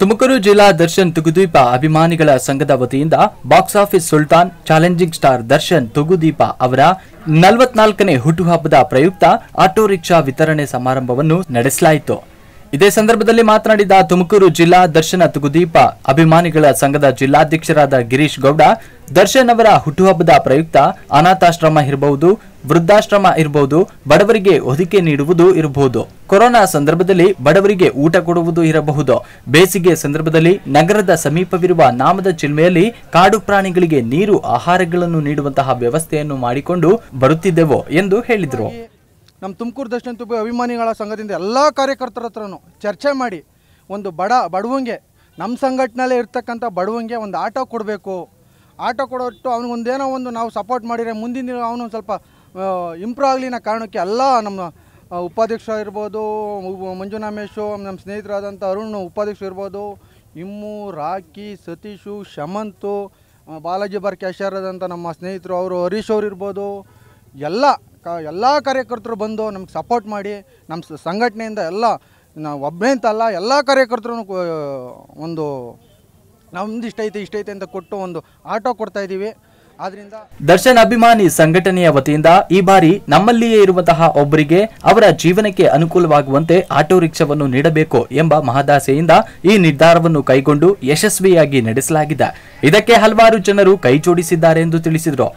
ತುಮಕೂರು ಜಿಲ್ಲಾ ದರ್ಶನ್ ತುಗುದೀಪ ಅಭಿಮಾನಿಗಳ ಸಂಘದ ವತಿಯಿಂದ box office Sultan challenging star Darshan Thoogudeepa ಅವರ ನಲವತ್ನಾಲ್ಕನೇ ಹುಟ್ಟುಹಬ್ಬದ ಪ್ರಯುಕ್ತ ಆಟೋ ರಿಕ್ಷಾ ವಿತರಣೆ ಸಮಾರಂಭವನ್ನು ನಡೆಸಲಾಯಿತು ಇದೇ ಸಂದರ್ಭದಲ್ಲಿ ಮಾತನಾಡಿದ ತುಮಕೂರು ಜಿಲ್ಲಾ ದರ್ಶನ ತುಗುದೀಪ ಅಭಿಮಾನಿಗಳ ಸಂಘದ ಜಿಲ್ಲಾಧ್ಯಕ್ಷರಾದ ಗಿರೀಶ್ ಗೌಡ ದರ್ಶನ್ ಅವರ ಹುಟ್ಟುಹಬ್ಬದ ಪ್ರಯುಕ್ತ ಅನಾಥಾಶ್ರಮ ಇರಬಹುದು ವೃದ್ಧಾಶ್ರಮ ಇರಬಹುದು ಬಡವರಿಗೆ ಹೊದಿಕೆ ನೀಡುವುದು ಇರಬಹುದು ಕೊರೋನಾ ಸಂದರ್ಭದಲ್ಲಿ ಬಡವರಿಗೆ ಊಟ ಕೊಡುವುದು ಇರಬಹುದು ಬೇಸಿಗೆ ಸಂದರ್ಭದಲ್ಲಿ ನಗರದ ಸಮೀಪವಿರುವ ನಾಮದ ಚಿಲ್ಮೆಯಲ್ಲಿ ಕಾಡು ಪ್ರಾಣಿಗಳಿಗೆ ನೀರು ಆಹಾರಗಳನ್ನು ನೀಡುವಂತಹ ವ್ಯವಸ್ಥೆಯನ್ನು ಮಾಡಿಕೊಂಡು ಬರುತ್ತಿದ್ದೆವು ಎಂದು ಹೇಳಿದರು ನಮ್ಮ ತುಮಕೂರು ದರ್ಶನ ತುಪ್ಪ ಅಭಿಮಾನಿಗಳ ಸಂಘದಿಂದ ಎಲ್ಲ ಕಾರ್ಯಕರ್ತರ ಹತ್ರನೂ ಚರ್ಚೆ ಮಾಡಿ ಒಂದು ಬಡ ಬಡವಂಗೆ ನಮ್ಮ ಸಂಘಟನೆಯಲ್ಲೇ ಇರ್ತಕ್ಕಂಥ ಬಡವಂಗೆ ಒಂದು ಆಟೋ ಕೊಡಬೇಕು ಆಟೋ ಕೊಡೋಟ್ಟು ಒಂದೇನೋ ಒಂದು ನಾವು ಸಪೋರ್ಟ್ ಮಾಡಿದರೆ ಮುಂದಿನ ದಿನ ಅವನು ಸ್ವಲ್ಪ ಇಂಪ್ರೂವ್ ಆಗಲಿನ ಕಾರಣಕ್ಕೆ ಎಲ್ಲ ನಮ್ಮ ಉಪಾಧ್ಯಕ್ಷ ಇರ್ಬೋದು ಮಂಜುನಾಮೇಶು ನಮ್ಮ ಸ್ನೇಹಿತರಾದಂಥ ಅರುಣ್ ಉಪಾಧ್ಯಕ್ಷ ಇರ್ಬೋದು ಇಮ್ಮು ರಾಕಿ ಸತೀಶು ಶಮಂತು ಬಾಲಾಜಿ ಬಾರ್ ಕ್ಯಾಶಾರದಂಥ ನಮ್ಮ ಸ್ನೇಹಿತರು ಅವರು ಹರೀಶ್ ಅವ್ರು ಇರ್ಬೋದು ಎಲ್ಲ ಎಲ್ಲ ಕಾರ್ಯಕರ್ತರು ಬಂದು ನಮ್ಗೆ ಸಪೋರ್ಟ್ ಮಾಡಿ ನಮ್ಮ ಸಂಘಟನೆಯಿಂದ ಎಲ್ಲ ನಾವು ಒಬ್ಬನೇ ಅಂತಲ್ಲ ಎಲ್ಲ ಕಾರ್ಯಕರ್ತರು ಒಂದು ನಮ್ದು ಇಷ್ಟೈತೆ ಇಷ್ಟೈತೆ ಅಂತ ಕೊಟ್ಟು ಒಂದು ಆಟೋ ಕೊಡ್ತಾಯಿದ್ದೀವಿ ದರ್ಶನ್ ಅಭಿಮಾನಿ ಸಂಘಟನೆಯ ವತಿಯಿಂದ ಈ ಬಾರಿ ನಮ್ಮಲ್ಲಿಯೇ ಇರುವಂತಹ ಒಬ್ಬರಿಗೆ ಅವರ ಜೀವನಕ್ಕೆ ಅನುಕೂಲವಾಗುವಂತೆ ಆಟೋ ರಿಕ್ಷಾವನ್ನು ನೀಡಬೇಕು ಎಂಬ ಮಹದಾಸೆಯಿಂದ ಈ ನಿರ್ಧಾರವನ್ನು ಕೈಗೊಂಡು ಯಶಸ್ವಿಯಾಗಿ ನಡೆಸಲಾಗಿದೆ ಇದಕ್ಕೆ ಹಲವಾರು ಜನರು ಕೈಜೋಡಿಸಿದ್ದಾರೆ ಎಂದು ತಿಳಿಸಿದರು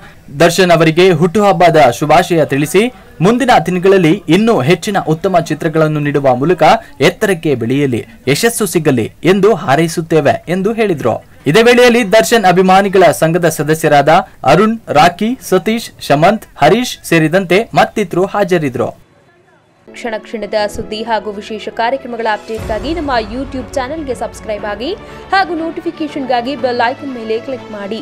ದರ್ಶನ್ ಅವರಿಗೆ ಹುಟ್ಟುಹಬ್ಬದ ಶುಭಾಶಯ ತಿಳಿಸಿ ಮುಂದಿನ ದಿನಗಳಲ್ಲಿ ಇನ್ನೂ ಹೆಚ್ಚಿನ ಉತ್ತಮ ಚಿತ್ರಗಳನ್ನು ನೀಡುವ ಮೂಲಕ ಎತ್ತರಕ್ಕೆ ಬೆಳೆಯಲಿ ಯಶಸ್ಸು ಸಿಗಲಿ ಎಂದು ಹಾರೈಸುತ್ತೇವೆ ಎಂದು ಹೇಳಿದರು ಇದೇ ವೇಳೆಯಲ್ಲಿ ದರ್ಶನ್ ಅಭಿಮಾನಿಗಳ ಸಂಘದ ಸದಸ್ಯರಾದ ಅರುಣ್ ರಾಕಿ ಸತೀಶ್ ಶಮಂತ್ ಹರೀಶ್ ಸೇರಿದಂತೆ ಮತ್ತಿತರು ಹಾಜರಿದ್ದರು ಕ್ಷಣ ಕ್ಷಣದ ಸುದ್ದಿ ಹಾಗೂ ವಿಶೇಷ ಕಾರ್ಯಕ್ರಮಗಳ ಅಪ್ಡೇಟ್ಗಾಗಿ ನಮ್ಮ ಯೂಟ್ಯೂಬ್ ಚಾನೆಲ್ಗೆ ಸಬ್ಸ್ಕ್ರೈಬ್ ಆಗಿ ಹಾಗೂ ನೋಟಿಫಿಕೇಶನ್ಗಾಗಿ ಬೆಲ್ ಐಕನ್ ಮೇಲೆ ಕ್ಲಿಕ್ ಮಾಡಿ